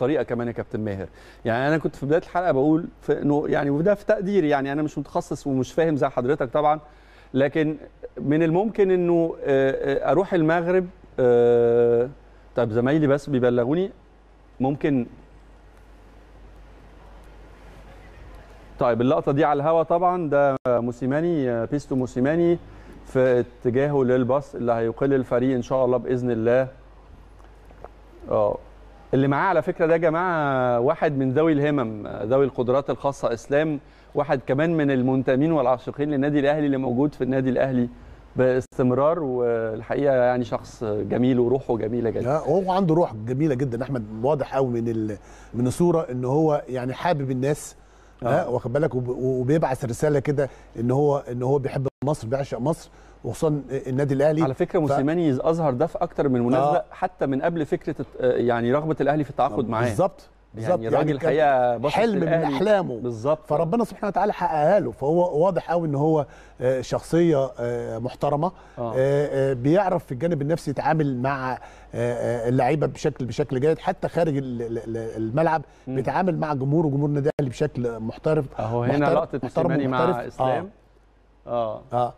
الطريقه كمان يا كابتن ماهر يعني انا كنت في بدايه الحلقه بقول في انه يعني وده في تقديري يعني انا مش متخصص ومش فاهم زي حضرتك طبعا لكن من الممكن انه آه، آه، اروح المغرب آه، طب زمايلي بس بيبلغوني ممكن طيب اللقطه دي على الهوا طبعا ده موسيماني بيستو موسيماني في اتجاهه للباص اللي هيقل الفريق ان شاء الله باذن الله اه اللي معاه على فكره ده يا جماعه واحد من ذوي الهمم ذوي القدرات الخاصه اسلام واحد كمان من المنتمين والعاشقين للنادي الاهلي اللي موجود في النادي الاهلي باستمرار والحقيقه يعني شخص جميل وروحه جميله جدا. هو عنده روح جميله جدا احمد واضح قوي من ال... من الصوره ان هو يعني حابب الناس آه. واخد بالك وبيبعث رساله كده ان هو ان هو بيحب مصر بيعشق مصر وخصوصا النادي الاهلي على فكره موسيماني ف... اظهر ده في اكتر من مناسبه آه. حتى من قبل فكره يعني رغبه الاهلي في التعاقد معاه بالظبط بالظبط يعني الراجل يعني الحقيقه حلم من احلامه بالظبط فربنا سبحانه وتعالى حققها له فهو واضح قوي ان هو آه، شخصيه آه، محترمه آه. آه. بيعرف في الجانب النفسي يتعامل مع اللعيبه بشكل بشكل جيد حتى خارج الملعب م. بيتعامل مع جمهور وجمهور النادي الاهلي بشكل محترف اهو هنا لقطه موسيماني مع اسلام اه, آه.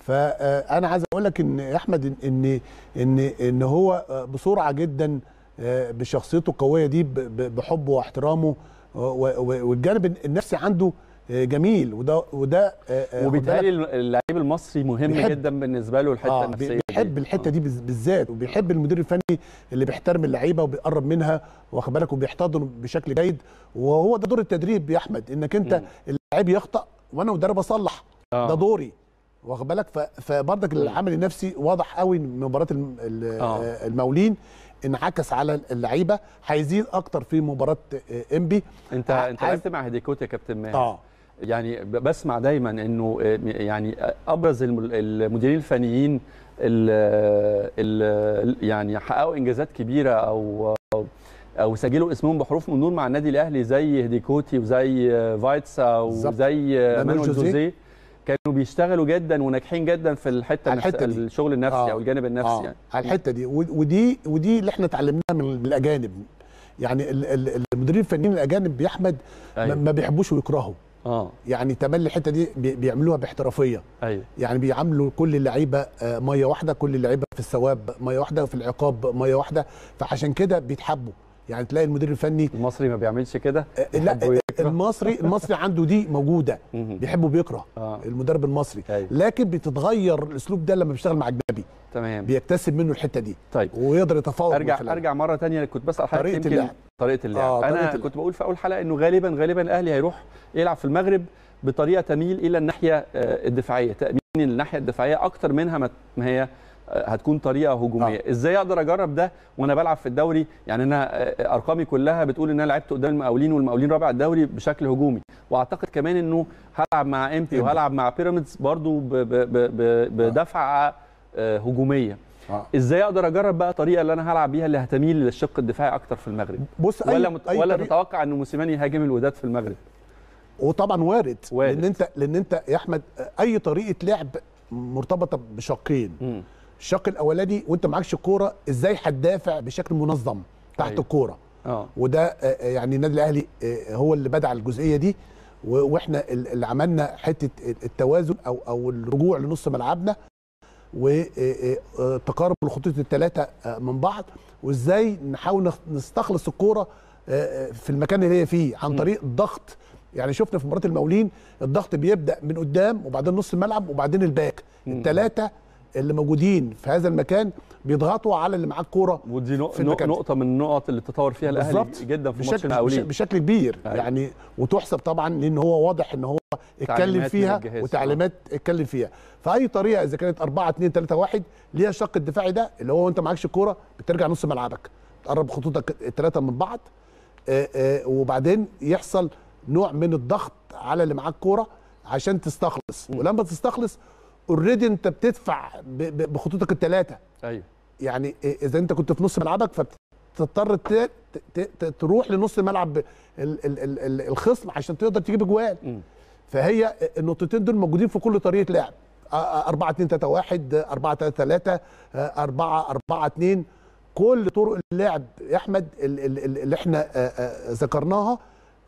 فانا عايز اقول لك ان احمد ان ان ان هو بسرعه جدا آه، بشخصيته القويه دي بحبه واحترامه والجانب النفسي عنده آه، جميل وده وده آه، وبيتهيألي اللعيب المصري مهم جدا بالنسبه له الحته آه النفسيه بيحب دي. الحته دي بالذات وبيحب المدير الفني اللي بيحترم اللعيبه وبيقرب منها واخد بالك وبيحتضنه بشكل جيد وهو ده دور التدريب يا احمد انك انت اللاعب يخطا وانا مدرب اصلح آه. ده دوري واخد بالك فبرضك العامل النفسي واضح قوي مباراه آه. المولين انعكس على اللعيبه هيزيد اكتر في مباراه انبي انت انت عايز مع هديكوت يا كابتن ماهر اه يعني بسمع دايما انه آه، يعني ابرز المديرين الفنيين اللي يعني حققوا انجازات كبيره او او سجلوا اسمهم بحروف من نور مع النادي الاهلي زي هديكوتي وزي فايتسا وزي مانو جوزيه كانوا بيشتغلوا جدا وناجحين جدا في الحته الحته دي. الشغل النفسي آه. او الجانب النفسي آه. يعني على الحته دي ودي ودي اللي احنا اتعلمناها من الاجانب يعني المديرين الفنيين الاجانب بيحمد أيوة. ما بيحبوش ويكرهوا اه يعني تملي الحته دي بيعملوها باحترافيه ايوه يعني بيعاملوا كل اللعيبه آه، ميه واحده كل اللعيبه في الثواب ميه واحده وفي العقاب ميه واحده فعشان كده بيتحبوا يعني تلاقي المدير الفني المصري ما بيعملش كده آه، لا آه، المصري المصري عنده دي موجوده بيحب وبيكره آه. المدرب المصري أيوه. لكن بتتغير الاسلوب ده لما بيشتغل مع اجنبي تمام بيكتسب منه الحته دي طيب ويقدر يتفوق ارجع ارجع مره ثانيه كنت بسال حضرتك طريقه اللعب طريقه اللعب آه انا طريقة كنت بقول في اول حلقه انه غالبا غالبا الاهلي هيروح يلعب في المغرب بطريقه تميل الى الناحيه آه، الدفاعيه تامين الناحيه الدفاعيه اكتر منها ما هي هتكون طريقه هجوميه آه. ازاي اقدر اجرب ده وانا بلعب في الدوري يعني انا آه، آه، ارقامي كلها بتقول ان انا لعبت قدام المقاولين والمقاولين رابع الدوري بشكل هجومي واعتقد كمان انه هلعب مع امبي وهلعب مع بيراميدز برضو بدفعه آه، هجوميه آه. ازاي اقدر اجرب بقى الطريقه اللي انا هلعب بيها اللي هتميل للشق الدفاعي اكتر في المغرب بص ولا مت... أي ولا طريق... تتوقع ان موسيماني يهاجم الوداد في المغرب وطبعا وارد, وارد. لان انت لان انت يا احمد اي طريقه لعب مرتبطه بشقين الشق الاولاني وانت معكش الكوره ازاي هتدافع بشكل منظم تحت أيوة. الكوره أوه. وده آه، آه، يعني النادي الاهلي آه، هو اللي بدع الجزئيه دي واحنا اللي عملنا حته التوازن او او الرجوع لنص ملعبنا وتقارب الخطوط الثلاثه من بعض وازاي نحاول نستخلص الكوره في المكان اللي هي فيه عن طريق الضغط يعني شفنا في مباراه المولين الضغط بيبدا من قدام وبعدين نص الملعب وبعدين الباك الثلاثه اللي موجودين في هذا المكان بيضغطوا على اللي معاه الكوره ودي في المكان. نقطه من النقط اللي تطور فيها الاهلي جدا في الماتش الاولين بشكل كبير أيوة. يعني وتحسب طبعا لان هو واضح ان هو اتكلم فيها وتعليمات اتكلم فيها فاي طريقه اذا كانت 4 2 3 1 ليها الشق الدفاعي ده اللي هو انت معكش الكوره بترجع نص ملعبك تقرب خطوطك الثلاثه من بعض آآ آه، آآ آه، وبعدين يحصل نوع من الضغط على اللي معاه الكوره عشان تستخلص ولما تستخلص اوريدي انت بتدفع بخطوطك الثلاثه ايوه يعني اذا انت كنت في نص ملعبك فبتضطر تروح لنص ملعب الخصم عشان تقدر تجيب اجوال فهي النقطتين دول موجودين في كل طريقه لعب 4 2 3 1 4 3 3 4 4 2 كل طرق اللعب يا احمد اللي احنا ذكرناها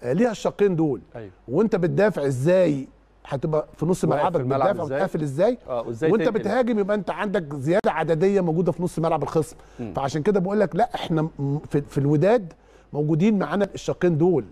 آه، ليها الشقين دول أيوه. وانت بتدافع ازاي هتبقى في نص ملعبك بتدافع وتقفل ازاي, آه وانت بتهاجم يبقى انت عندك زياده عدديه موجوده في نص ملعب الخصم م. فعشان كده بقول لك لا احنا في, في الوداد موجودين معانا الشقين دول